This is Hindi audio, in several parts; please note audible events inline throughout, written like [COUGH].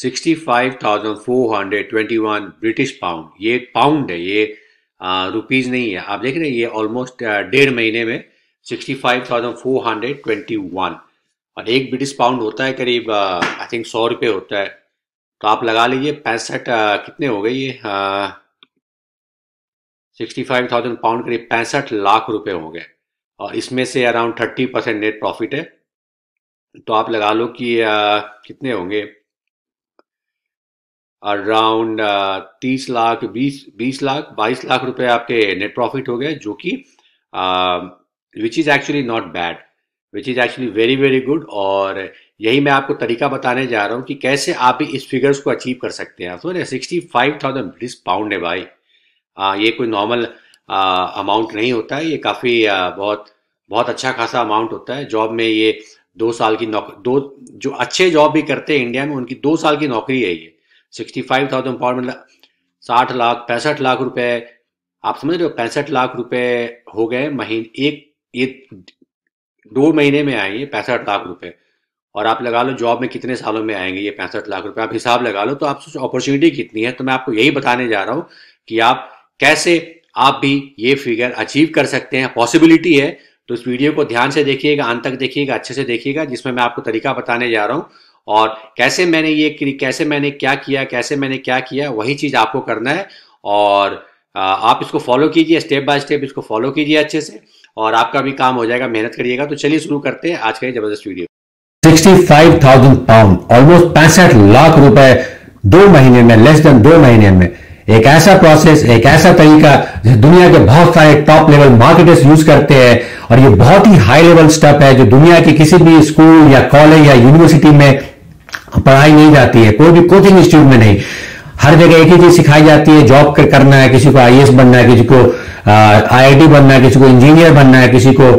65,421 ब्रिटिश पाउंड ये पाउंड है ये रुपीस नहीं है आप देख रहे हैं ये ऑलमोस्ट डेढ़ महीने में 65,421 और एक ब्रिटिश पाउंड होता है करीब आई थिंक सौ रुपये होता है तो आप लगा लीजिए पैंसठ कितने हो गए ये सिक्सटी फाइव थाउजेंड पाउंड करीब पैंसठ लाख रुपए हो गए और इसमें से around thirty percent net profit है तो आप लगा लो कि आ, कितने होंगे अराउंड uh, तीस लाख बीस बीस लाख बाईस लाख रुपए आपके नेट प्रॉफिट हो गए जो कि which is actually not bad which is actually very very good और यही मैं आपको तरीका बताने जा रहा हूँ कि कैसे आप भी इस फिगर्स को अचीव कर सकते हैं सोने sixty five thousand British pound है भाई आ, ये कोई नॉर्मल अमाउंट नहीं होता है ये काफ़ी बहुत बहुत अच्छा खासा अमाउंट होता है जॉब में ये दो साल की नौकरी दो जो अच्छे जॉब भी करते हैं इंडिया में उनकी दो साल की नौकरी है ये सिक्सटी फाइव थाउजेंड पावर मतलब साठ लाख पैंसठ लाख रुपए आप समझ रहे हो पैंसठ लाख रुपए हो गए महीने एक ये दो महीने में आएंगे पैंसठ लाख रुपए और आप लगा लो जॉब में कितने सालों में आएंगे ये पैंसठ लाख रुपए आप हिसाब लगा लो तो आप सोचो अपॉर्चुनिटी कितनी है तो मैं आपको यही बताने जा रहा हूँ कि आप कैसे आप भी ये फिगर अचीव कर सकते हैं पॉसिबिलिटी है तो इस वीडियो को ध्यान से देखिएगा अंत तक देखिएगा अच्छे से देखिएगा जिसमें मैं आपको तरीका बताने जा रहा हूँ और कैसे मैंने ये कैसे मैंने क्या किया कैसे मैंने क्या किया वही चीज़ आपको करना है और आप इसको फॉलो कीजिए स्टेप बाय स्टेप इसको फॉलो कीजिए अच्छे से और आपका भी काम हो जाएगा मेहनत करिएगा तो चलिए शुरू करते हैं आज का ये जबरदस्त वीडियो थाउजेंड पाउंड ऑलमोस्ट पैंसठ लाख रुपए दो महीने में लेस देन दो महीने में एक ऐसा प्रोसेस एक ऐसा तरीका जिसे दुनिया के बहुत सारे टॉप लेवल मार्केटर्स यूज करते हैं और ये बहुत ही हाई लेवल स्टेप है जो दुनिया के किसी भी स्कूल या कॉलेज या यूनिवर्सिटी में पढ़ाई नहीं जाती है कोई भी कोचिंग इंस्टीट्यूट में नहीं हर जगह एक ही चीज सिखाई जाती है जॉब कर करना है किसी को आई बनना है किसी को आई बनना है किसी को इंजीनियर बनना है किसी को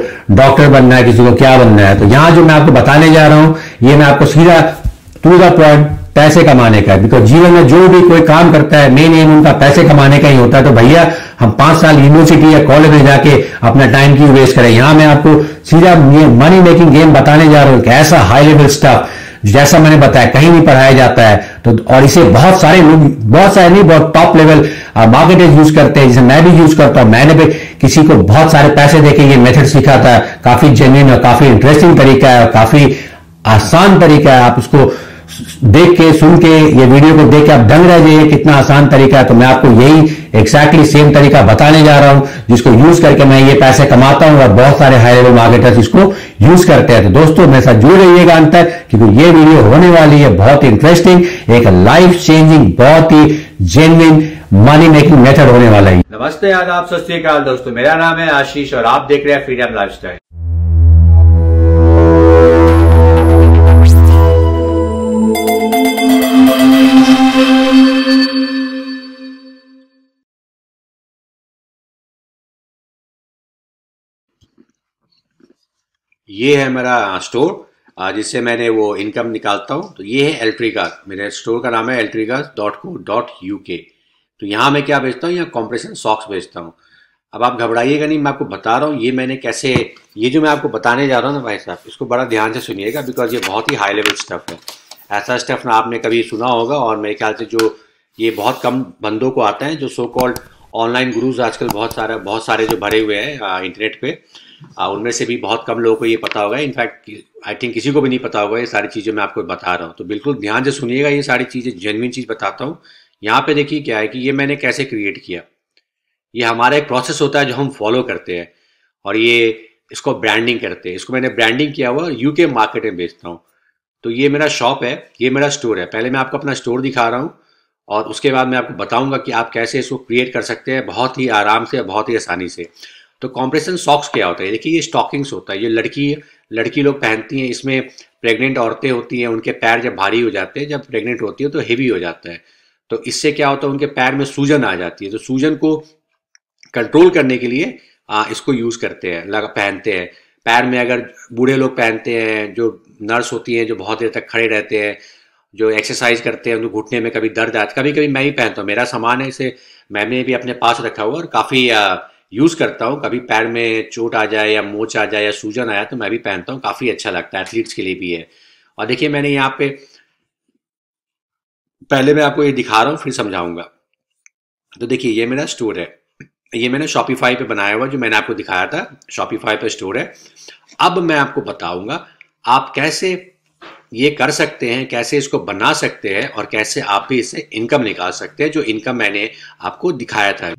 डॉक्टर बनना है किसी को क्या बनना है तो यहां जो मैं आपको बताने जा रहा हूं ये मैं आपको सीधा टू द पॉइंट पैसे कमाने का है बिकॉज जीवन में जो भी कोई काम करता है मेन एम उनका पैसे कमाने का ही होता है तो भैया हम पांच साल यूनिवर्सिटी या कॉलेज में जाके अपना टाइम क्यों वेस्ट करें यहां मैं आपको सीधा मनी मेकिंग गेम बताने जा रहा हूं ऐसा हाई लेवल स्टाफ जैसा मैंने बताया कहीं नहीं पढ़ाया जाता है तो और इसे बहुत सारे लोग बहुत सारे नहीं बहुत टॉप लेवल मार्केटर्स यूज करते हैं जिसे मैं भी यूज करता हूं मैंने भी किसी को बहुत सारे पैसे देके ये मेथड सीखा था काफी जेन्यून और काफी इंटरेस्टिंग तरीका है और काफी आसान तरीका है आप उसको देख के सुन के ये वीडियो को देख के आप दंग रह जाइए कितना आसान तरीका है तो मैं आपको यही एक्सैक्टली सेम तरीका बताने जा रहा हूं जिसको यूज करके मैं ये पैसे कमाता हूं और बहुत सारे हाई लेवल मार्केटर्स इसको यूज करते हैं तो दोस्तों मेरे साथ जुड़ रहिएगा अंत तक क्योंकि ये वीडियो होने वाली है बहुत इंटरेस्टिंग एक लाइफ चेंजिंग बहुत ही जेन्युन मनी मेकिंग मेथड होने वाला है नमस्ते आदाब सत दोस्तों मेरा नाम है आशीष और आप देख रहे हैं फ्रीडम लाइफ ये है मेरा स्टोर जिससे मैंने वो इनकम निकालता हूँ तो ये है एल्ट्रिका मेरे स्टोर का नाम है Eltrica dot co dot U K तो यहाँ मैं क्या बेचता हूँ यहाँ कॉम्प्रेशन सॉक्स बेचता हूँ अब आप घबराइएगा नहीं मैं आपको बता रहा हूँ ये मैंने कैसे ये जो मैं आपको बताने जा रहा हूँ ना भाई साहब इसको बड़ा ध्यान से सुनिएगा बिकॉज ये बहुत ही हाई लेवल स्टफ़ है ऐसा स्टफ़ ना आपने कभी सुना होगा और मेरे ख्याल से जो ये बहुत कम बंदों को आता है जो सो कॉल्ड ऑनलाइन गुरुज आजकल बहुत सारा बहुत सारे जो भरे हुए हैं इंटरनेट पर उनमें से भी बहुत कम लोगों को ये पता होगा इनफैक्ट आई थिंक किसी को भी नहीं पता होगा ये सारी चीज़ें मैं आपको बता रहा हूँ तो बिल्कुल ध्यान से सुनिएगा ये सारी चीज़ें जेनविन चीज़ बताता हूँ यहाँ पे देखिए क्या है कि ये मैंने कैसे क्रिएट किया ये हमारा एक प्रोसेस होता है जो हम फॉलो करते हैं और ये इसको ब्रांडिंग करते हैं इसको मैंने ब्रांडिंग किया हुआ यूके मार्केट में बेचता हूँ तो ये मेरा शॉप है ये मेरा स्टोर है पहले मैं आपको अपना स्टोर दिखा रहा हूँ और उसके बाद मैं आपको बताऊंगा कि आप कैसे इसको क्रिएट कर सकते हैं बहुत ही आराम से बहुत ही आसानी से तो कॉम्प्रेशन सॉक्स क्या होता है देखिए ये स्टॉकिंग्स होता है ये लड़की लड़की लोग पहनती हैं इसमें प्रेग्नेंट औरतें होती हैं उनके पैर जब भारी हो जाते हैं जब प्रेग्नेंट होती है तो हेवी हो जाता है तो इससे क्या होता है उनके पैर में सूजन आ जाती है तो सूजन को कंट्रोल करने के लिए आ, इसको यूज़ करते हैं लगा पहनते हैं पैर में अगर बूढ़े लोग पहनते हैं जो नर्स होती हैं जो बहुत देर तक खड़े रहते हैं जो एक्सरसाइज करते हैं उनको घुटने में कभी दर्द आता कभी कभी मैं ही पहनता हूँ मेरा सामान है इसे मैंने भी अपने पास रखा हुआ और काफ़ी यूज़ करता हूँ कभी पैर में चोट आ जाए या मोच आ जाए या सूजन आया तो मैं भी पहनता हूँ काफ़ी अच्छा लगता है एथलीट्स के लिए भी है और देखिए मैंने यहाँ पे पहले मैं आपको ये दिखा रहा हूँ फिर समझाऊंगा तो देखिए ये मेरा स्टोर है ये मैंने शॉपिफाई पे बनाया हुआ जो मैंने आपको दिखाया था शॉपिफाई पे स्टोर है अब मैं आपको बताऊंगा आप कैसे ये कर सकते हैं कैसे इसको बना सकते हैं और कैसे आप भी इससे इनकम निकाल सकते हैं जो इनकम मैंने आपको दिखाया था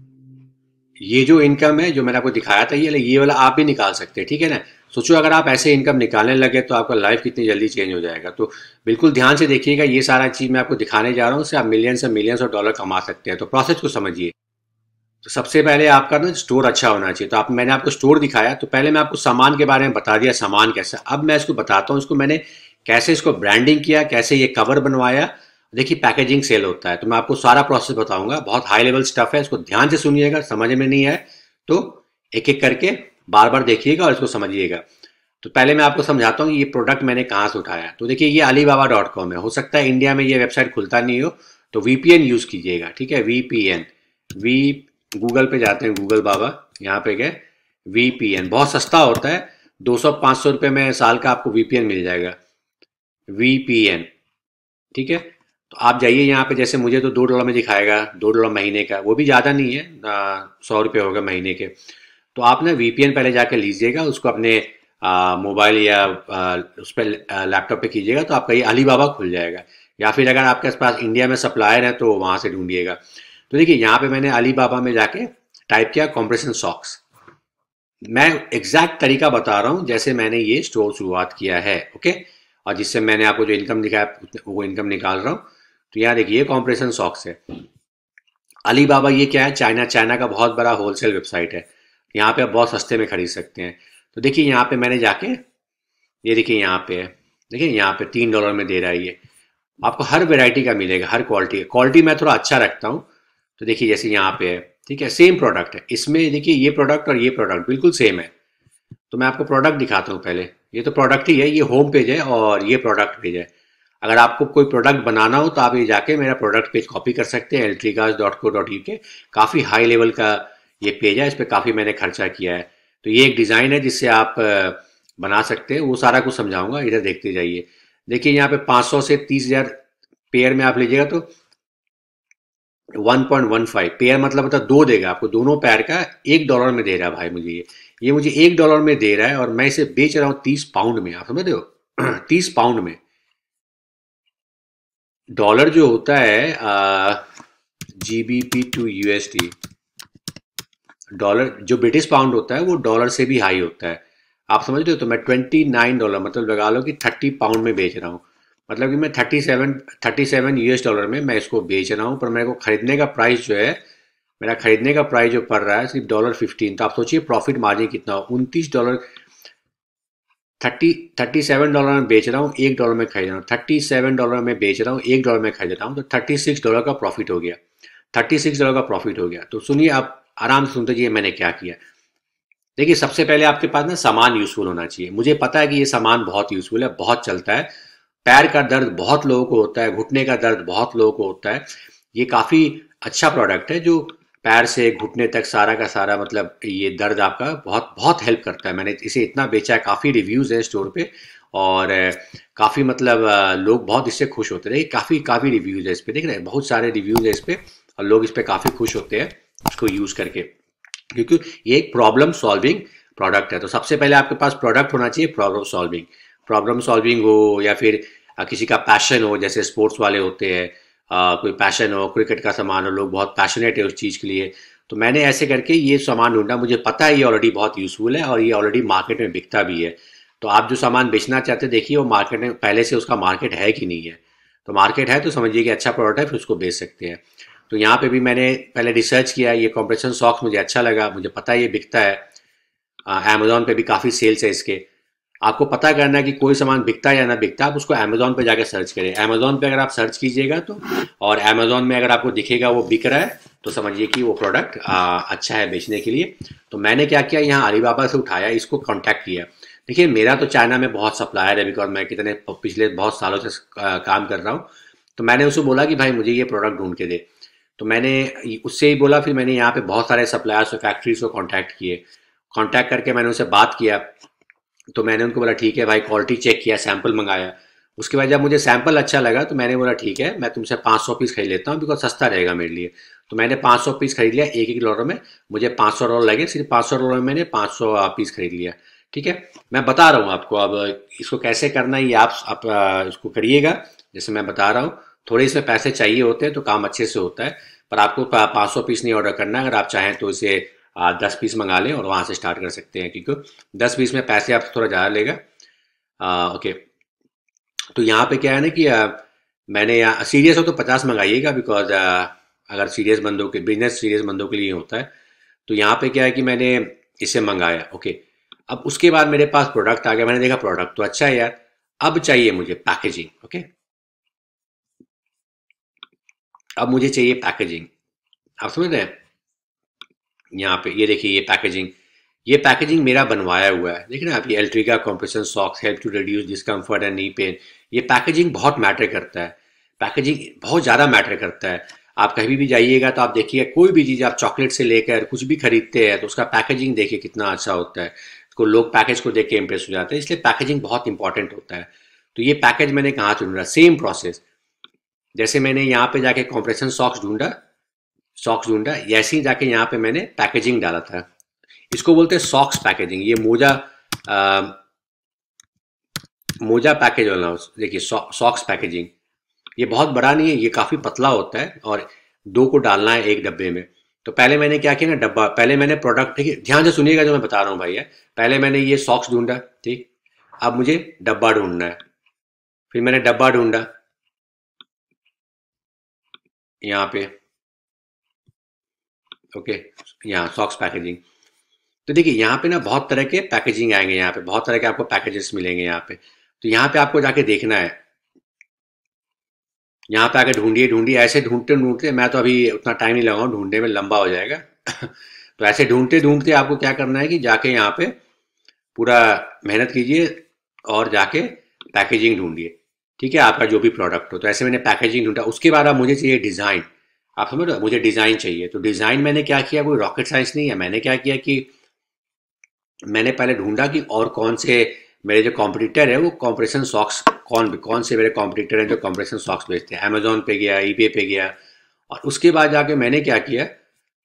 ये जो इनकम है जो मैंने आपको दिखाया था ये ये वाला आप भी निकाल सकते हैं ठीक है ना सोचो अगर आप ऐसे इनकम निकालने लगे तो आपका लाइफ कितनी जल्दी चेंज हो जाएगा तो बिल्कुल ध्यान से देखिएगा ये सारा चीज़ मैं आपको दिखाने जा रहा हूँ उससे आप मिलियन और मिलियन और डॉलर कमा सकते हैं तो प्रोसेस को समझिए तो सबसे पहले आपका ना स्टोर अच्छा होना चाहिए तो आप मैंने आपको स्टोर दिखाया तो पहले मैं आपको सामान के बारे में बता दिया सामान कैसा अब मैं इसको बताता हूँ इसको मैंने कैसे इसको ब्रांडिंग किया कैसे ये कवर बनवाया देखिए पैकेजिंग सेल होता है तो मैं आपको सारा प्रोसेस बताऊंगा बहुत हाई लेवल स्टफ है इसको ध्यान से सुनिएगा समझ में नहीं आए तो एक एक करके बार बार देखिएगा और इसको समझिएगा तो पहले मैं आपको समझाता हूँ ये प्रोडक्ट मैंने कहाँ से उठाया तो देखिए ये अली बाबा डॉट कॉम है हो सकता है इंडिया में ये वेबसाइट खुलता नहीं हो तो वीपीएन यूज़ कीजिएगा ठीक है वीपीएन वी गूगल पे जाते हैं गूगल बाबा यहाँ पे गए वीपीएन बहुत सस्ता होता है 200-500 रुपए में साल का आपको वीपीएन मिल जाएगा वीपीएन ठीक है तो आप जाइए यहाँ पे जैसे मुझे तो दो डॉलर में दिखाएगा दो डॉलर महीने का वो भी ज़्यादा नहीं है सौ रुपये होगा महीने के तो आप ना वी पहले जाके लीजिएगा उसको अपने मोबाइल या आ, उस पर लैपटॉप पे कीजिएगा तो आपका ये अली बाबा खुल जाएगा या फिर अगर आपके पास इंडिया में सप्लायर है तो वहाँ से ढूंढिएगा तो देखिए यहाँ पे मैंने अली बाबा में जाके टाइप किया कॉम्प्रेशन सॉक्स मैं एग्जैक्ट तरीका बता रहा हूँ जैसे मैंने ये स्टोर शुरुआत किया है ओके और जिससे मैंने आपको जो इनकम दिखाया वो इनकम निकाल रहा हूँ तो यहाँ देखिए कॉम्प्रेशन सॉक्स है अली बाबा ये क्या है चाइना चाइना का बहुत बड़ा होलसेल वेबसाइट है यहाँ पे आप बहुत सस्ते में खरीद सकते हैं तो देखिए यहाँ पे मैंने जाके ये देखिए यहाँ पे है देखिए यहाँ पे तीन डॉलर में दे रहा है ये आपको हर वेराइटी का मिलेगा हर क्वालिटी का क्वालिटी मैं थोड़ा अच्छा रखता हूँ तो देखिए जैसे यहाँ पे है ठीक है सेम प्रोडक्ट है इसमें देखिए ये प्रोडक्ट और ये प्रोडक्ट बिल्कुल सेम है तो मैं आपको प्रोडक्ट दिखाता हूँ पहले ये तो प्रोडक्ट ही है ये होम पेज है और ये प्रोडक्ट पेज है अगर आपको कोई प्रोडक्ट बनाना हो तो आप ये जाके मेरा प्रोडक्ट पेज कॉपी कर सकते हैं एल्ट्रीगाज dot co dot U K काफ़ी हाई लेवल का ये पेज है इस पर काफ़ी मैंने खर्चा किया है तो ये एक डिज़ाइन है जिससे आप बना सकते हैं वो सारा कुछ समझाऊंगा इधर देखते जाइए देखिए यहाँ पे 500 से 30,000 पेयर में आप लीजिएगा तो 1.15 पेयर मतलब मतलब दो देगा आपको दोनों पैर का एक डॉलर में दे रहा है भाई मुझे ये ये मुझे एक डॉलर में दे रहा है और मैं इसे बेच रहा हूँ तीस पाउंड में आप समझ रहे हो [CLEARS THROAT] तीस पाउंड में डॉलर जो होता है G B P to USD dollar जो ब्रिटिश पाउंड होता है वो डॉलर से भी हाई होता है आप समझ रहे हो तो मैं ट्वेंटी नाइन डॉलर मतलब लगा लो कि थर्टी पाउंड में बेच रहा हूँ मतलब कि मैं thirty seven thirty seven US dollar में मैं इसको बेच रहा हूँ पर मेरे को खरीदने का प्राइस जो है मेरा खरीदने का प्राइस जो पड़ रहा है सिर्फ डॉलर फिफ्टीन तो आप सोचिए प्रॉफिट मार्जिन कितना हो उनतीस dollar thirty thirty seven dollar में बेच रहा हूँ एक डॉलर में खरीद रहा हूँ थर्टी सेवन डॉलर में बेच रहा हूँ एक डॉलर में खरीद रहा हूँ तो थर्टी सिक्स डॉलर का प्रॉफिट हो गया थर्टी सिक्स डॉलर का प्रॉफिट हो गया तो सुनिए आप आराम से सुनते जी मैंने क्या किया देखिए सबसे पहले आपके पास ना सामान यूजफुल होना चाहिए मुझे पता है कि ये सामान बहुत यूजफुल है बहुत चलता है पैर का दर्द बहुत लोगों को होता है घुटने का दर्द बहुत लोगों को होता है ये काफ़ी अच्छा प्रोडक्ट है जो पैर से घुटने तक सारा का सारा मतलब ये दर्द आपका बहुत बहुत हेल्प करता है मैंने इसे इतना बेचा है काफ़ी रिव्यूज़ हैं स्टोर पे और काफ़ी मतलब लोग बहुत इससे खुश होते रहे काफ़ी काफ़ी रिव्यूज़ है इस पर देख रहे हैं बहुत सारे रिव्यूज़ है इस पर और लोग इस पर काफ़ी खुश होते हैं उसको यूज़ करके क्योंकि ये एक प्रॉब्लम सॉल्विंग प्रोडक्ट है तो सबसे पहले आपके पास प्रोडक्ट होना चाहिए प्रॉब्लम सॉल्विंग प्रॉब्लम सॉल्विंग हो या फिर किसी का पैशन हो जैसे स्पोर्ट्स वाले होते हैं आ, कोई पैशन हो क्रिकेट का सामान हो लोग बहुत पैशनेट है उस चीज़ के लिए तो मैंने ऐसे करके ये सामान ढूंढा मुझे पता है ये ऑलरेडी बहुत यूज़फुल है और ये ऑलरेडी मार्केट में बिकता भी है तो आप जो सामान बेचना चाहते देखिए वो मार्केट में पहले से उसका मार्केट है कि नहीं है तो मार्केट है तो समझिए कि अच्छा प्रोडक्ट है फिर उसको बेच सकते हैं तो यहाँ पे भी मैंने पहले रिसर्च किया ये कॉम्प्रेशन सॉक्स मुझे अच्छा लगा मुझे पता है ये बिकता है अमेजोन पे भी काफ़ी सेल्स है इसके आपको पता करना है कि कोई सामान बिकता है या ना बिकता आप उसको अमेज़ोन पे जाकर सर्च करें अमेज़ोन पे अगर आप सर्च कीजिएगा तो और अमेज़ोन में अगर आपको दिखेगा वो बिक रहा है तो समझिए कि वो प्रोडक्ट अच्छा है बेचने के लिए तो मैंने क्या किया यहाँ अलीबाबा से उठाया इसको कॉन्टैक्ट किया देखिए मेरा तो चाइना में बहुत सप्लायर है बिकॉज मैं कितने पिछले बहुत सालों से काम कर रहा हूँ तो मैंने उसको बोला कि भाई मुझे ये प्रोडक्ट ढूंढ के दे तो मैंने उससे ही बोला फिर मैंने यहाँ पे बहुत सारे सप्लायर्स और फैक्ट्रीज को कॉन्टैक्ट किए कॉन्टैक्ट करके मैंने उनसे बात किया तो मैंने उनको बोला ठीक है भाई क्वालिटी चेक किया सैंपल मंगाया उसके बाद जब मुझे सैंपल अच्छा लगा तो मैंने बोला ठीक है मैं तुमसे 500 पीस खरीद लेता हूँ बिकॉज सस्ता रहेगा मेरे लिए तो मैंने 500 पीस खरीद लिया एक एक रोल में मुझे 500 डॉलर लगे सिर्फ 500 डॉलर में मैंने 500 पीस खरीद लिया ठीक है मैं बता रहा हूँ आपको अब इसको कैसे करना है ये आप, आप इसको करिएगा जैसे मैं बता रहा हूँ थोड़े इसमें पैसे चाहिए होते हैं तो काम अच्छे से होता है पर आपको पाँच सौ पीस नहीं ऑर्डर करना है अगर आप चाहें तो इसे दस पीस मंगा लें और वहाँ से स्टार्ट कर सकते हैं क्योंकि दस पीस में पैसे आपसे थोड़ा ज़्यादा लेगा आ, ओके तो यहाँ पे क्या है ना कि आ, मैंने यहाँ सीरियस हो तो पचास मंगाइएगा बिकॉज अगर सीरियस बंदों के बिजनेस सीरियस बंदों के लिए होता है तो यहाँ पे क्या है कि मैंने इसे मंगाया ओके अब उसके बाद मेरे पास प्रोडक्ट आ गया मैंने देखा प्रोडक्ट तो अच्छा है यार अब चाहिए मुझे पैकेजिंग ओके अब मुझे चाहिए पैकेजिंग आप समझ रहे हैं यहाँ पे ये देखिए ये पैकेजिंग ये पैकेजिंग मेरा बनवाया हुआ है देखिए ना आप ये Eltrica compression socks help to reduce discomfort and knee pain ये पैकेजिंग बहुत मैटर करता है पैकेजिंग बहुत ज़्यादा मैटर करता है आप कहीं भी जाइएगा तो आप देखिए कोई भी चीज़ आप चॉकलेट से लेकर कुछ भी खरीदते हैं तो उसका पैकेजिंग देखिए कितना अच्छा होता है तो लोग पैकेज को देख के इम्प्रेस हो जाते हैं इसलिए पैकेजिंग बहुत इंपॉर्टेंट होता है तो ये पैकेज मैंने कहाँ चुन रहा सेम प्रोसेस जैसे मैंने यहाँ पे जाके कॉम्प्रेशन सॉक्स ढूंढा सॉक्स ढूंढा ऐसे ही जाके यहाँ पे मैंने पैकेजिंग डाला था इसको बोलते हैं सॉक्स पैकेजिंग ये मोजा आ, मोजा पैकेज वाला देखिए सॉक्स पैकेजिंग ये बहुत बड़ा नहीं है ये काफ़ी पतला होता है और दो को डालना है एक डब्बे में तो पहले मैंने क्या किया ना डब्बा पहले मैंने प्रोडक्ट ठीक है ध्यान से सुनिएगा जो मैं बता रहा हूँ भाई है पहले मैंने ये सॉक्स ढूंढा ठीक अब मुझे डब्बा ढूंढना है फिर मैंने डब्बा ढूंढा यहाँ पे ओके यहाँ सॉक्स पैकेजिंग तो देखिए यहाँ पे ना बहुत तरह के पैकेजिंग आएंगे यहाँ पे बहुत तरह के आपको पैकेजेस मिलेंगे यहाँ पे तो यहाँ पे आपको जाके देखना है यहाँ पे आके ढूंढिए ढूंढिए ऐसे ढूंढते ढूंढते मैं तो अभी उतना टाइम नहीं लगाऊ ढूंढने में लंबा हो जाएगा [COUGHS] तो ऐसे ढूंढते ढूंढते आपको क्या करना है कि जाके यहाँ पे पूरा मेहनत कीजिए और जाके पैकेजिंग ढूंढिए ठीक है आपका जो भी प्रोडक्ट हो तो ऐसे मैंने पैकेजिंग ढूंढा उसके बाद आप मुझे चाहिए डिज़ाइन आप समझ रहे मुझे डिज़ाइन चाहिए तो डिज़ाइन मैंने क्या किया कोई रॉकेट साइंस नहीं है मैंने क्या किया कि मैंने पहले ढूंढा कि और कौन से मेरे जो कॉम्पिटिटर है वो कॉम्प्रेशन सॉक्स कौन कौन से मेरे कॉम्पिटिटर हैं जो कॉम्प्रेशन सॉक्स बेचते हैं अमेजोन पे गया ई पे गया और उसके बाद जाके मैंने क्या किया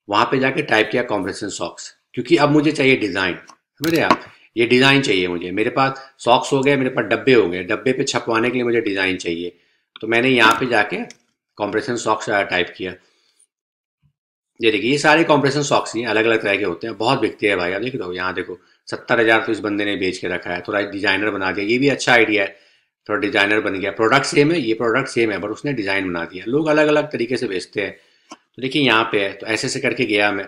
वहाँ पे जाके टाइप किया कॉम्प्रेशन सॉक्स क्योंकि अब मुझे चाहिए डिज़ाइन समझ रहे आप ये डिज़ाइन चाहिए मुझे मेरे पास सॉक्स हो गए मेरे पास डब्बे हो गए डब्बे पे छपवाने के लिए मुझे डिज़ाइन चाहिए तो मैंने यहाँ पे जाके कॉम्प्रेशन सॉक्स टाइप किया ये देखिए ये सारे कॉम्प्रेशन सॉक्स ही अलग अलग तरह के होते हैं बहुत बिकते हैं भाई आप देख दो यहाँ देखो सत्तर हज़ार तो इस बंदे ने बेच के रखा है थोड़ा डिजाइनर बना दिया ये भी अच्छा आइडिया है थोड़ा डिजाइनर बन गया प्रोडक्ट सेम है ये प्रोडक्ट सेम है बट उसने डिज़ाइन बना दिया लोग अलग अलग तरीके से बेचते हैं तो देखिए यहाँ पे है तो ऐसे ऐसे करके गया मैं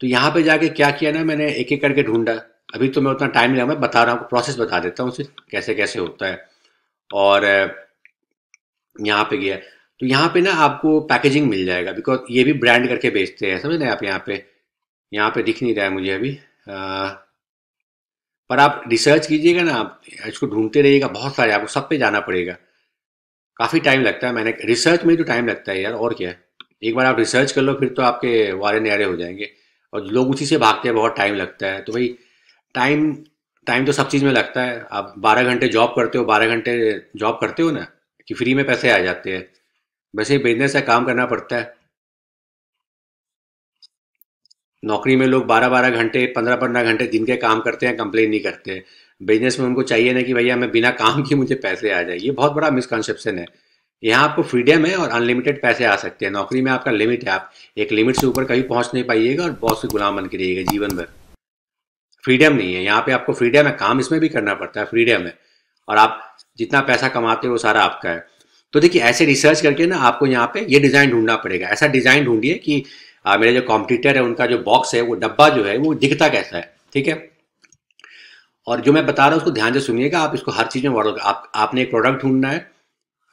तो यहाँ पे जाके क्या किया ना मैंने एक एक करके ढूंढा अभी तो मैं उतना टाइम नहीं लगा मैं बता रहा हूँ प्रोसेस बता देता हूँ उसे कैसे कैसे होता है और यहाँ पे गया तो यहाँ पे ना आपको पैकेजिंग मिल जाएगा बिकॉज ये भी ब्रांड करके बेचते हैं समझ रहे आप यहाँ पे यहाँ पे दिख नहीं रहा है मुझे अभी आ, पर आप रिसर्च कीजिएगा ना आप इसको ढूंढते रहिएगा बहुत सारे आपको सब पे जाना पड़ेगा काफ़ी टाइम लगता है मैंने रिसर्च में तो टाइम लगता है यार और क्या है एक बार आप रिसर्च कर लो फिर तो आपके वारे न्यारे हो जाएंगे और लोग उसी से भागते हैं बहुत टाइम लगता है तो भाई टाइम टाइम तो सब चीज़ में लगता है आप बारह घंटे जॉब करते हो बारह घंटे जॉब करते हो ना कि फ्री में पैसे आ जाते हैं वैसे ही बिजनेस है काम करना पड़ता है नौकरी में लोग बारह बारह घंटे पंद्रह पंद्रह घंटे दिन के काम करते हैं कंप्लेन नहीं करते बिजनेस में उनको चाहिए ना कि भैया मैं बिना काम के मुझे पैसे आ जाए ये बहुत बड़ा मिसकनसेप्शन है यहाँ आपको फ्रीडम है और अनलिमिटेड पैसे आ सकते हैं नौकरी में आपका लिमिट है आप एक लिमिट से ऊपर कभी पहुँच नहीं पाइएगा और बॉस के गुलाम बन के रहिएगा जीवन भर फ्रीडम नहीं है यहाँ पे आपको फ्रीडम है काम इसमें भी करना पड़ता है फ्रीडम है और आप जितना पैसा कमाते हो वो सारा आपका है तो देखिए ऐसे रिसर्च करके ना आपको यहाँ पे ये डिज़ाइन ढूंढना पड़ेगा ऐसा डिज़ाइन ढूंढिए कि आ, मेरे जो कॉम्पिटिटर है उनका जो बॉक्स है वो डब्बा जो है वो दिखता कैसा है ठीक है और जो मैं बता रहा हूँ उसको ध्यान से सुनिएगा आप इसको हर चीज़ में मॉडल आप आपने एक प्रोडक्ट ढूंढना है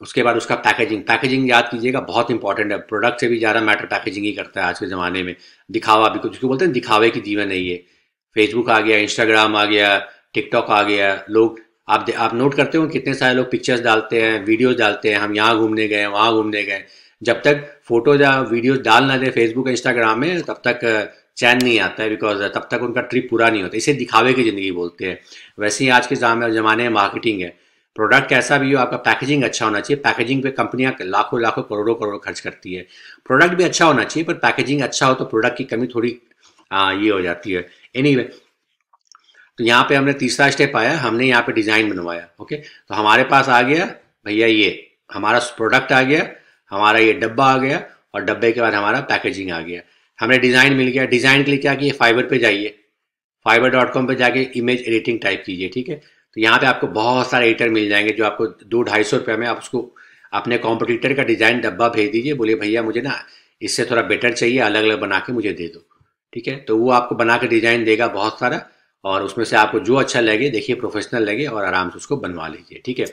उसके बाद उसका पैकेजिंग पैकेजिंग याद कीजिएगा बहुत इंपॉर्टेंट है प्रोडक्ट से भी ज़्यादा मैटर पैकेजिंग ही करता है आज के ज़माने में दिखावा भी कुछ क्यों बोलते हैं दिखावे की जीवन नहीं है फेसबुक आ गया इंस्टाग्राम आ गया टिकटॉक आ गया लोग आप आप नोट करते हो कितने सारे लोग पिक्चर्स डालते हैं वीडियोस डालते हैं हम यहाँ घूमने गए वहाँ घूमने गए जब तक फोटो या वीडियोज डाल ना दे फेसबुक इंस्टाग्राम में तब तक चैन नहीं आता है बिकॉज तब तक उनका ट्रिप पूरा नहीं होता इसे दिखावे की ज़िंदगी बोलते हैं वैसे ही आज के ज़माने में मार्केटिंग है प्रोडक्ट कैसा भी हो आपका पैकेजिंग अच्छा होना चाहिए पैकेजिंग पे कंपनियां लाखों लाखों करोड़ों करोड़ों खर्च करती है प्रोडक्ट भी अच्छा होना चाहिए पर पैकेजिंग अच्छा हो तो प्रोडक्ट की कमी थोड़ी आ, ये हो जाती है एनी anyway, तो यहाँ पे हमने तीसरा स्टेप आया हमने यहाँ पे डिज़ाइन बनवाया ओके तो हमारे पास आ गया भैया ये हमारा प्रोडक्ट आ गया हमारा ये डब्बा आ गया और डब्बे के बाद हमारा पैकेजिंग आ गया हमें डिज़ाइन मिल गया डिज़ाइन के लिए क्या किए फाइबर पे जाइए फाइबर डॉट कॉम पर जाके इमेज एडिटिंग टाइप कीजिए ठीक है तो यहाँ पे आपको बहुत सारे एडिटर मिल जाएंगे जो आपको दो ढाई सौ रुपये में आप उसको अपने कॉम्पिटिटर का डिज़ाइन डब्बा भेज दीजिए बोलिए भैया मुझे ना इससे थोड़ा बेटर चाहिए अलग अलग बना के मुझे दे दो ठीक है तो वो आपको बना के डिज़ाइन देगा बहुत सारा और उसमें से आपको जो अच्छा लगे देखिए प्रोफेशनल लगे और आराम से उसको बनवा लीजिए ठीक है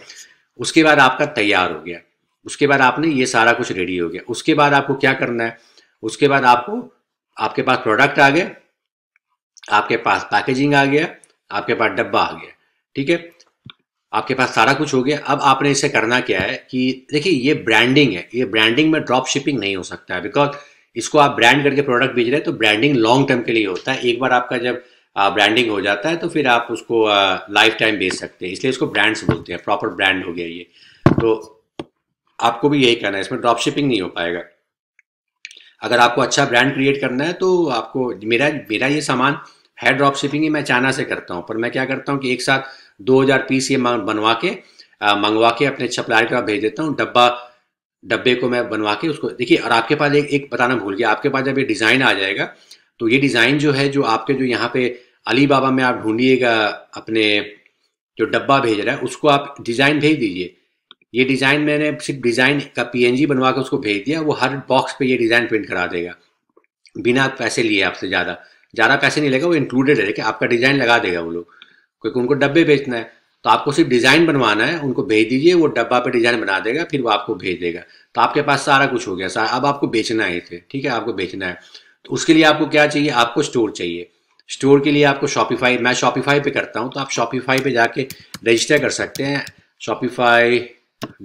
उसके बाद आपका तैयार हो गया उसके बाद आपने ये सारा कुछ रेडी हो गया उसके बाद आपको क्या करना है उसके बाद आपको आपके पास प्रोडक्ट आ गया आपके पास पैकेजिंग आ गया आपके पास डब्बा आ गया ठीक है आपके पास सारा कुछ हो गया अब आपने इसे करना क्या है कि देखिए ये ब्रांडिंग है ये ब्रांडिंग में ड्रॉप शिपिंग नहीं हो सकता है बिकॉज इसको आप ब्रांड करके प्रोडक्ट भेज रहे हैं तो ब्रांडिंग लॉन्ग टर्म के लिए होता है एक बार आपका जब ब्रांडिंग हो जाता है तो फिर आप उसको लाइफ टाइम बेच सकते हैं इसलिए इसको ब्रांड्स बोलते हैं प्रॉपर ब्रांड हो गया ये तो आपको भी यही करना है इसमें ड्रॉप शिपिंग नहीं हो पाएगा अगर आपको अच्छा ब्रांड क्रिएट करना है तो आपको मेरा मेरा ये सामान है ड्रॉप शिपिंग ही मैं चाइना से करता हूँ पर मैं क्या करता हूँ कि एक साथ 2000 पीस ये बनवा के मंगवा के अपने के का भेज देता हूँ डब्बा डब्बे को मैं बनवा के उसको देखिए और आपके पास एक एक बताना भूल गया आपके पास जब ये डिज़ाइन आ जाएगा तो ये डिज़ाइन जो है जो आपके जो यहाँ पे अली बाबा में आप ढूंढिएगा अपने जो डब्बा भेज रहा है उसको आप डिज़ाइन भेज दीजिए ये डिज़ाइन मैंने सिर्फ डिज़ाइन का पीएनजी बनवा कर उसको भेज दिया वो हर बॉक्स पे ये डिज़ाइन प्रिंट करा देगा बिना पैसे लिए आपसे ज़्यादा ज़्यादा पैसे नहीं लेगा वो इंक्लूडेड है कि आपका डिज़ाइन लगा देगा वो लोग क्योंकि उनको डब्बे बेचना है तो आपको सिर्फ डिज़ाइन बनवाना है उनको भेज दीजिए वो डब्बा पे डिज़ाइन बना देगा फिर वो आपको भेज देगा तो आपके पास सारा कुछ हो गया सारा अब आपको बेचना है इसे ठीक है आपको बेचना है तो उसके लिए आपको क्या चाहिए आपको स्टोर चाहिए स्टोर के लिए आपको शॉपिफाई मैं शॉपिफाई पे करता हूँ तो आप शॉपिफाई पे जाके रजिस्टर कर सकते हैं Shopify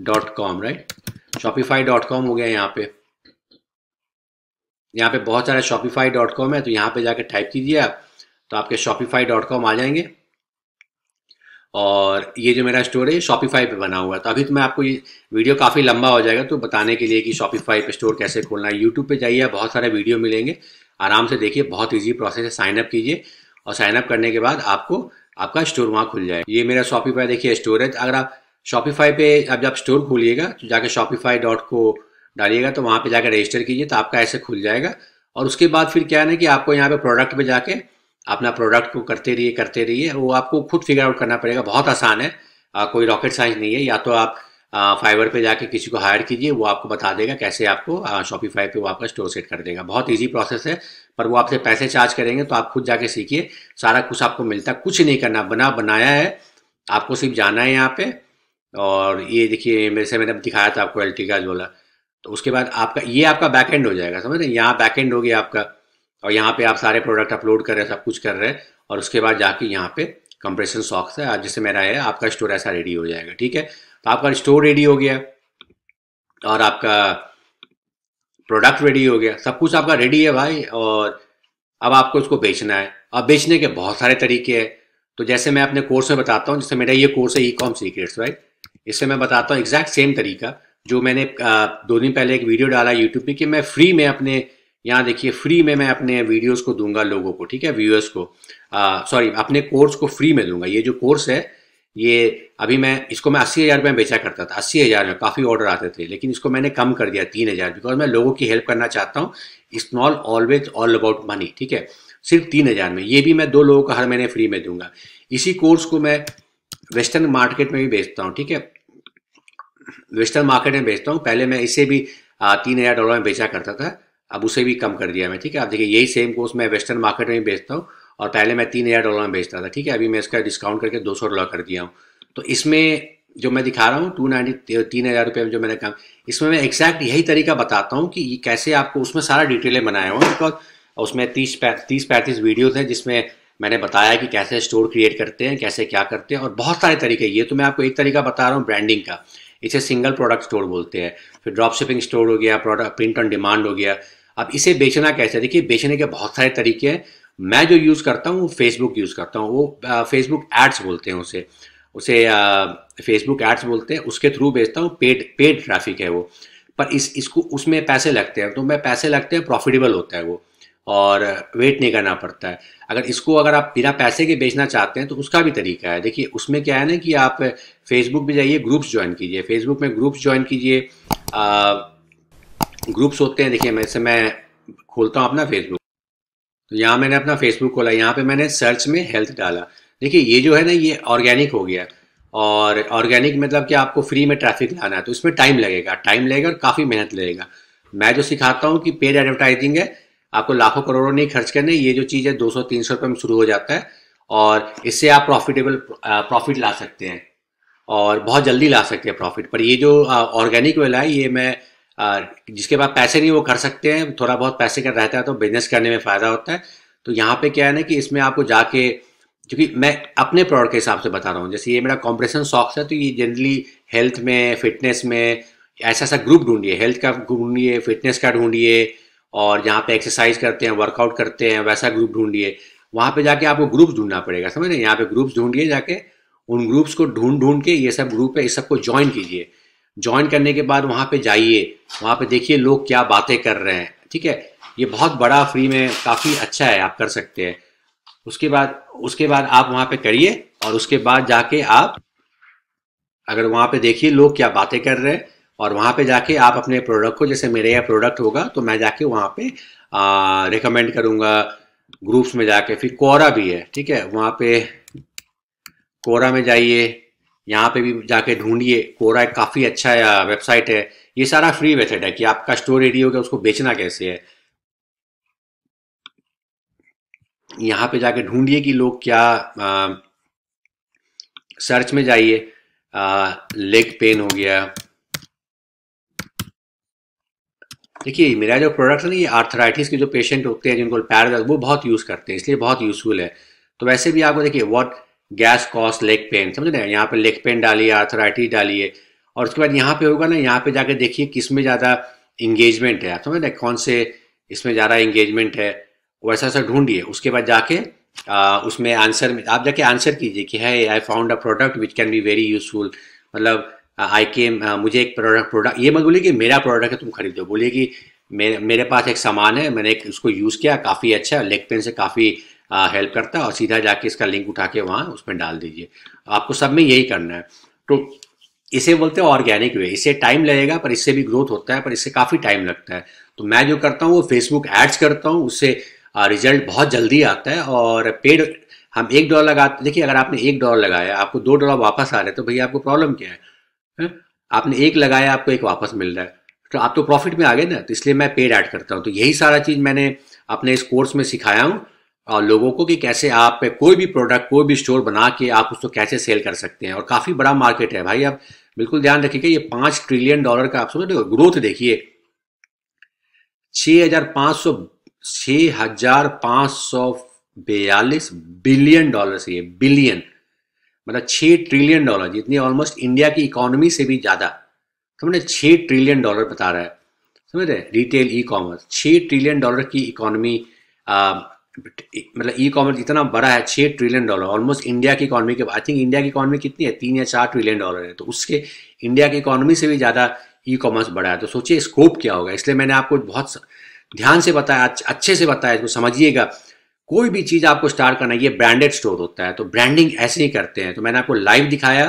dot com right Shopify dot com हो गया यहाँ पे यहाँ पे बहुत सारा शॉपिफाई डॉट कॉम है तो यहाँ पे जाके टाइप कीजिए आप तो आपके शॉपिफाई डॉट कॉम आ जाएंगे और ये जो मेरा स्टोर है शॉपिफाई पे बना हुआ है तो अभी तो मैं आपको ये वीडियो काफ़ी लंबा हो जाएगा तो बताने के लिए कि शॉपिफाई पे स्टोर कैसे खोलना है यूट्यूब पे जाइए बहुत सारे वीडियो मिलेंगे आराम से देखिए बहुत ईजी प्रोसेस है साइनअप कीजिए और साइनअप करने के बाद आपको आपका स्टोर वहाँ खुल जाए ये मेरा शॉपिफाई देखिए स्टोर है तो अगर आप शॉपिफाई पे अब जब स्टोर खोलिएगा तो जाके शॉपिफाई डॉट को डालिएगा तो वहाँ पे जाकर रजिस्टर कीजिए तो आपका ऐसे खुल जाएगा और उसके बाद फिर क्या है ना कि आपको यहाँ पे प्रोडक्ट पे जाके अपना प्रोडक्ट को करते रहिए करते रहिए वो आपको खुद फिगर आउट करना पड़ेगा बहुत आसान है आ, कोई रॉकेट साइंस नहीं है या तो आप फाइवर पे जाके किसी को हायर कीजिए वो आपको बता देगा कैसे आपको शॉपिफाई पे वो आपका स्टोर सेट कर देगा बहुत इजी प्रोसेस है पर वो आपसे पैसे चार्ज करेंगे तो आप खुद जाके सीखिए सारा कुछ आपको मिलता कुछ नहीं करना बना बनाया है आपको सिर्फ जाना है यहाँ पे और ये देखिए मेरे से मैंने दिखाया था आपको का जोला तो उसके बाद आपका ये आपका एंड हो जाएगा समझ रहे यहाँ एंड हो गया आपका और यहाँ पे आप सारे प्रोडक्ट अपलोड कर रहे हैं सब कुछ कर रहे हैं और उसके बाद जाके यहाँ पे कंप्रेशन सॉक्स है जिससे मेरा है आपका स्टोर ऐसा रेडी हो जाएगा ठीक है तो आपका स्टोर रेडी हो गया और आपका प्रोडक्ट रेडी हो गया सब कुछ आपका रेडी है भाई और अब आपको इसको बेचना है अब बेचने के बहुत सारे तरीके हैं तो जैसे मैं अपने कोर्स में बताता हूँ जैसे मेरा ये कोर्स है ई कॉम सीक्रेट्स राइट इससे मैं बताता हूँ एग्जैक्ट सेम तरीका जो मैंने दो दिन पहले एक वीडियो डाला यूट्यूब पे कि मैं फ्री में अपने यहाँ देखिए फ्री में मैं अपने वीडियोस को दूंगा लोगों को ठीक है व्यूअर्स को सॉरी अपने कोर्स को फ्री में दूंगा ये जो कोर्स है ये अभी मैं इसको मैं अस्सी हज़ार में बेचा करता था अस्सी हज़ार में काफ़ी ऑर्डर आते थे लेकिन इसको मैंने कम कर दिया तीन हज़ार बिकॉज मैं लोगों की हेल्प करना चाहता हूँ it's not always all about money ठीक है सिर्फ तीन हज़ार में ये भी मैं दो लोगों को हर महीने फ्री में दूंगा इसी कोर्स को मैं वेस्टर्न मार्केट में भी बेचता हूँ ठीक है वेस्टर्न मार्केट में बेचता हूँ पहले मैं इसे भी तीन हज़ार डॉलर में बेचा करता था अब उसे भी कम कर दिया मैं ठीक है आप देखिए यही सेम कोर्स मैं वेस्टर्न मार्केट में भी बेचता हूँ और पहले मैं तीन हज़ार डॉलर में बेचता था ठीक है अभी मैं इसका डिस्काउंट करके दो सौ डॉलर कर दिया हूँ तो इसमें जो मैं दिखा रहा हूँ टू नाइन्टी तीन हज़ार रुपये में जो मैंने काम इसमें मैं एक्जैक्ट यही तरीका बताता हूँ कि कैसे आपको उसमें सारा डिटेलें बनाया हुआ बिकॉज उसमें तीस तीस पैंतीस वीडियो थे जिसमें मैंने बताया कि कैसे स्टोर क्रिएट करते हैं कैसे क्या करते हैं और बहुत सारे तरीके ये तो मैं आपको एक तरीका बता रहा हूँ ब्रांडिंग का इसे सिंगल प्रोडक्ट स्टोर बोलते हैं फिर ड्रॉप शिपिंग स्टोर हो गया प्रोडक्ट प्रिंट ऑन डिमांड हो गया अब इसे बेचना कैसे देखिए बेचने के बहुत सारे तरीके हैं मैं जो यूज़ करता हूँ वो फेसबुक यूज़ करता हूँ वो फेसबुक एड्स बोलते हैं उसे उसे फेसबुक एड्स बोलते हैं उसके थ्रू बेचता हूँ पेड पेड ट्रैफिक है वो पर इस इसको उसमें पैसे लगते हैं तो मैं पैसे लगते हैं प्रॉफिटेबल होता है वो और वेट नहीं करना पड़ता है अगर इसको अगर आप बिना पैसे के बेचना चाहते हैं तो उसका भी तरीका है देखिए उसमें क्या है ना कि आप फेसबुक पे जाइए ग्रुप्स ज्वाइन कीजिए फेसबुक में ग्रुप्स ज्वाइन कीजिए ग्रुप्स होते हैं देखिए मैं मैं खोलता हूँ अपना फेसबुक तो यहाँ मैंने अपना फेसबुक खोला यहाँ पे मैंने सर्च में हेल्थ डाला देखिए ये जो है ना ये ऑर्गेनिक हो गया और ऑर्गेनिक मतलब कि आपको फ्री में ट्रैफिक लाना है तो इसमें टाइम लगेगा टाइम लगेगा और काफ़ी मेहनत लगेगा मैं जो सिखाता हूँ कि पेड एडवर्टाइजिंग है आपको लाखों करोड़ों नहीं खर्च करने ये जो चीज़ है दो सौ तीन सौ रुपये में शुरू हो जाता है और इससे आप प्रॉफिटेबल प्रॉफिट ला सकते हैं और बहुत जल्दी ला सकते हैं प्रॉफिट पर ये जो ऑर्गेनिक वाला है ये मैं जिसके पास पैसे नहीं वो कर सकते हैं थोड़ा बहुत पैसे का रहता है तो बिजनेस करने में फ़ायदा होता है तो यहाँ पे क्या है ना कि इसमें आपको जाके क्योंकि मैं अपने प्रोडक्ट के हिसाब से बता रहा हूँ जैसे ये मेरा कॉम्प्रेशन सॉक्स है तो ये जनरली हेल्थ में फिटनेस में ऐसा ऐसा ग्रुप ढूंढिए हेल्थ का ढूंढिए फिटनेस का ढूंढिए और जहाँ पे एक्सरसाइज करते हैं वर्कआउट करते हैं वैसा ग्रुप ढूंढिए वहाँ पे जाके आपको ग्रुप्स ढूंढना पड़ेगा समझ रहे यहाँ पे ग्रुप्स ढूंढिए जाके उन ग्रुप्स को ढूंढ ढूंढ के ये सब ग्रुप है इस सबको ज्वाइन कीजिए ज्वाइन करने के बाद वहाँ पे जाइए वहाँ पे देखिए लोग क्या बातें कर रहे हैं ठीक है ये बहुत बड़ा फ्री में काफ़ी अच्छा है आप कर सकते हैं उसके बाद उसके बाद आप वहाँ पे करिए और उसके बाद जाके आप अगर वहाँ पे देखिए लोग क्या बातें कर रहे हैं और वहाँ पे जाके आप अपने प्रोडक्ट को जैसे मेरे यहाँ प्रोडक्ट होगा तो मैं जाके वहाँ पे रिकमेंड करूँगा ग्रुप्स में जाके फिर कोरा भी है ठीक है वहाँ पे कोरा में जाइए यहाँ पे भी जाके ढूंढिए कोरा एक काफ़ी अच्छा वेबसाइट है ये सारा फ्री मेथड है कि आपका स्टोर रेडी हो गया उसको बेचना कैसे है यहाँ पे जाके ढूंढिए कि लोग क्या आ, सर्च में जाइए लेग पेन हो गया देखिए मेरा जो प्रोडक्ट है ना ये आर्थराइटिस के जो पेशेंट होते हैं जिनको पैर वो बहुत यूज़ करते हैं इसलिए बहुत यूज़फुल है तो वैसे भी आपको देखिए what guess cause leg pain समझ रहे हैं यहाँ पे लेग पेन डालिए आर्थराइटिस डालिए और उसके बाद यहाँ पे होगा ना यहाँ पे जाके देखिए किस में ज़्यादा इंगेजमेंट है आप समझ रहे कौन से इसमें ज़्यादा इंगेजमेंट है वैसा वैसा ढूंढिए उसके बाद जाके आ, उसमें आंसर में आप जाके आंसर कीजिए कि है I found a product which can be very useful मतलब आई केम मुझे एक प्रोडक्ट प्रोडक्ट ये मत बोलिए कि मेरा प्रोडक्ट है तुम खरीदो बोलिए कि मेरे मेरे पास एक सामान है मैंने एक उसको यूज़ किया काफ़ी अच्छा लेग पेन से काफ़ी हेल्प करता है और सीधा जाके इसका लिंक उठा के वहाँ उसमें डाल दीजिए आपको सब में यही करना है तो इसे बोलते हैं ऑर्गेनिक वे इसे टाइम लगेगा पर इससे भी ग्रोथ होता है पर इससे काफ़ी टाइम लगता है तो मैं जो करता हूँ वो फेसबुक एड्स करता हूँ उससे रिजल्ट बहुत जल्दी आता है और पेड हम एक डॉलर लगाते देखिए अगर आपने एक डॉलर लगाया आपको दो डॉलर वापस आ रहे हैं तो भैया आपको प्रॉब्लम क्या है आपने एक लगाया आपको एक वापस मिल रहा है तो आप तो प्रॉफिट में आ गए ना तो इसलिए मैं पेड ऐड करता हूँ तो यही सारा चीज़ मैंने अपने इस कोर्स में सिखाया हूँ लोगों को कि कैसे आप कोई भी प्रोडक्ट कोई भी स्टोर बना के आप उसको कैसे सेल कर सकते हैं और काफ़ी बड़ा मार्केट है भाई आप बिल्कुल ध्यान रखिए ये पांच ट्रिलियन डॉलर का आप समझ रहे ग्रोथ देखिए छ हजार पांच सौ छ हजार पांच सौ बयालीस बिलियन डॉलर से ये बिलियन मतलब छह ट्रिलियन डॉलर जितनी ऑलमोस्ट इंडिया की इकोनॉमी से भी ज़्यादा तो मैंने छह ट्रिलियन डॉलर बता रहा है समझ रहे रिटेल ई कॉमर्स छह ट्रिलियन डॉलर की इकोनॉमी E, मतलब ई कॉमर्स इतना बड़ा है छः ट्रिलियन डॉलर ऑलमोस्ट इंडिया की इकॉनमी के आई थिंक इंडिया की इकॉनमी कितनी है तीन या चार ट्रिलियन डॉलर है तो उसके इंडिया की इकॉनमी से भी ज़्यादा ई कॉमर्स बड़ा है तो सोचिए स्कोप क्या होगा इसलिए मैंने आपको बहुत ध्यान से बताया अच्छे से बताया इसको समझिएगा कोई भी चीज़ आपको स्टार्ट करना ये ब्रांडेड स्टोर होता है तो ब्रांडिंग ऐसे ही करते हैं तो मैंने आपको लाइव दिखाया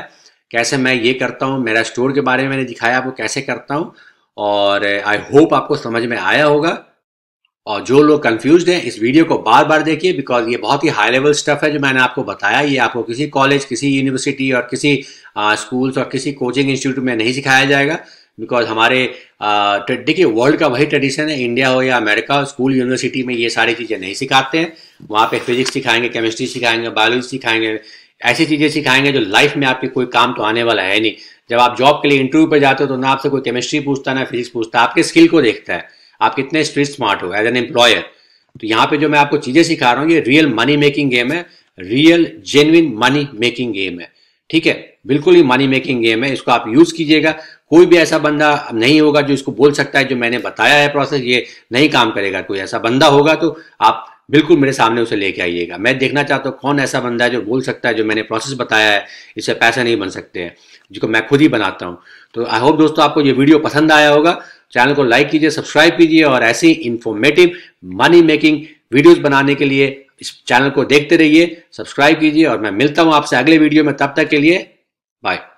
कैसे मैं ये करता हूँ मेरा स्टोर के बारे में मैंने दिखाया आपको कैसे करता हूँ और आई होप आपको समझ में आया होगा और जो लोग कंफ्यूज हैं इस वीडियो को बार बार देखिए बिकॉज ये बहुत ही हाई लेवल स्टफ है जो मैंने आपको बताया ये आपको किसी कॉलेज किसी यूनिवर्सिटी और किसी स्कूल्स और किसी कोचिंग इंस्टीट्यूट में नहीं सिखाया जाएगा बिकॉज हमारे देखिए वर्ल्ड का वही ट्रेडिशन है इंडिया हो या अमेरिका स्कूल यूनिवर्सिटी में ये सारी चीज़ें नहीं सिखाते हैं वहाँ पे फिजिक्स सिखाएंगे केमिस्ट्री सिखाएंगे बायोलॉजी सिखाएंगे ऐसी चीज़ें सिखाएंगे जो लाइफ में आपके कोई काम तो आने वाला है नहीं जब आप जॉब के लिए इंटरव्यू पर जाते हो तो ना आपसे कोई केमिस्ट्री पूछता ना फिजिक्स पूछता आपके स्किल को देखता है आप कितने स्ट्रीट स्मार्ट हो एज एन एम्प्लॉयर तो यहाँ पे जो मैं आपको चीजें सिखा रहा हूँ ये रियल मनी मेकिंग गेम है real genuine money making game है ठीक है बिल्कुल ही मनी मेकिंग गेम है इसको आप यूज कीजिएगा कोई भी ऐसा बंदा नहीं होगा जो इसको बोल सकता है जो मैंने बताया है प्रोसेस ये नहीं काम करेगा कोई ऐसा बंदा होगा तो आप बिल्कुल मेरे सामने उसे लेके आइएगा मैं देखना चाहता हूँ कौन ऐसा बंदा है जो बोल सकता है जो मैंने प्रोसेस बताया है इससे पैसे नहीं बन सकते हैं जिसको मैं खुद ही बनाता हूँ तो आई होप दोस्तों आपको ये वीडियो पसंद आया होगा चैनल को लाइक कीजिए सब्सक्राइब कीजिए और ऐसी इंफॉर्मेटिव मनी मेकिंग वीडियोस बनाने के लिए इस चैनल को देखते रहिए सब्सक्राइब कीजिए और मैं मिलता हूं आपसे अगले वीडियो में तब तक के लिए बाय